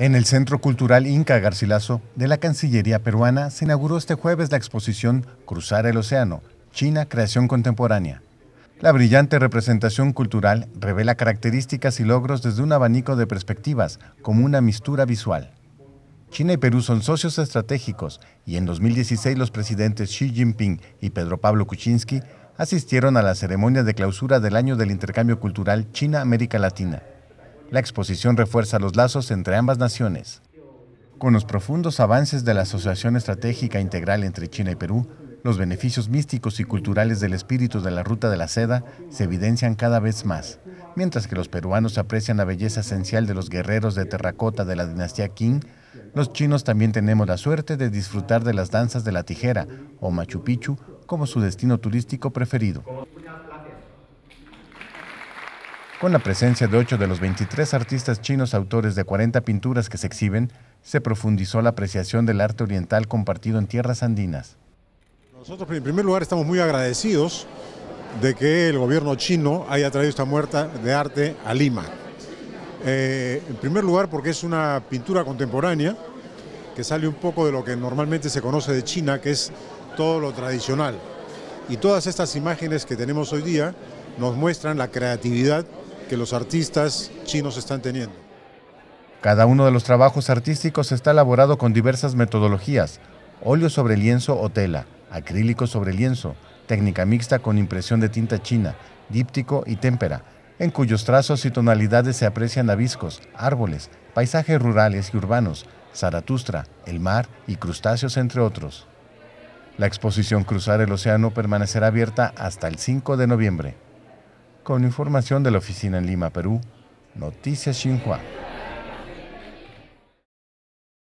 En el Centro Cultural Inca Garcilaso de la Cancillería Peruana se inauguró este jueves la exposición Cruzar el Océano, China Creación Contemporánea. La brillante representación cultural revela características y logros desde un abanico de perspectivas, como una mistura visual. China y Perú son socios estratégicos y en 2016 los presidentes Xi Jinping y Pedro Pablo Kuczynski asistieron a la ceremonia de clausura del año del intercambio cultural China-América Latina la exposición refuerza los lazos entre ambas naciones. Con los profundos avances de la Asociación Estratégica Integral entre China y Perú, los beneficios místicos y culturales del espíritu de la Ruta de la Seda se evidencian cada vez más, mientras que los peruanos aprecian la belleza esencial de los guerreros de terracota de la dinastía Qing, los chinos también tenemos la suerte de disfrutar de las danzas de la tijera o Machu Picchu como su destino turístico preferido. Con la presencia de ocho de los 23 artistas chinos autores de 40 pinturas que se exhiben, se profundizó la apreciación del arte oriental compartido en tierras andinas. Nosotros en primer lugar estamos muy agradecidos de que el gobierno chino haya traído esta muerta de arte a Lima. Eh, en primer lugar porque es una pintura contemporánea que sale un poco de lo que normalmente se conoce de China, que es todo lo tradicional. Y todas estas imágenes que tenemos hoy día nos muestran la creatividad que los artistas chinos están teniendo. Cada uno de los trabajos artísticos está elaborado con diversas metodologías, óleo sobre lienzo o tela, acrílico sobre lienzo, técnica mixta con impresión de tinta china, díptico y témpera, en cuyos trazos y tonalidades se aprecian aviscos, árboles, paisajes rurales y urbanos, Zaratustra, el mar y crustáceos, entre otros. La exposición Cruzar el Océano permanecerá abierta hasta el 5 de noviembre con información de la oficina en Lima, Perú, Noticias Xinhua.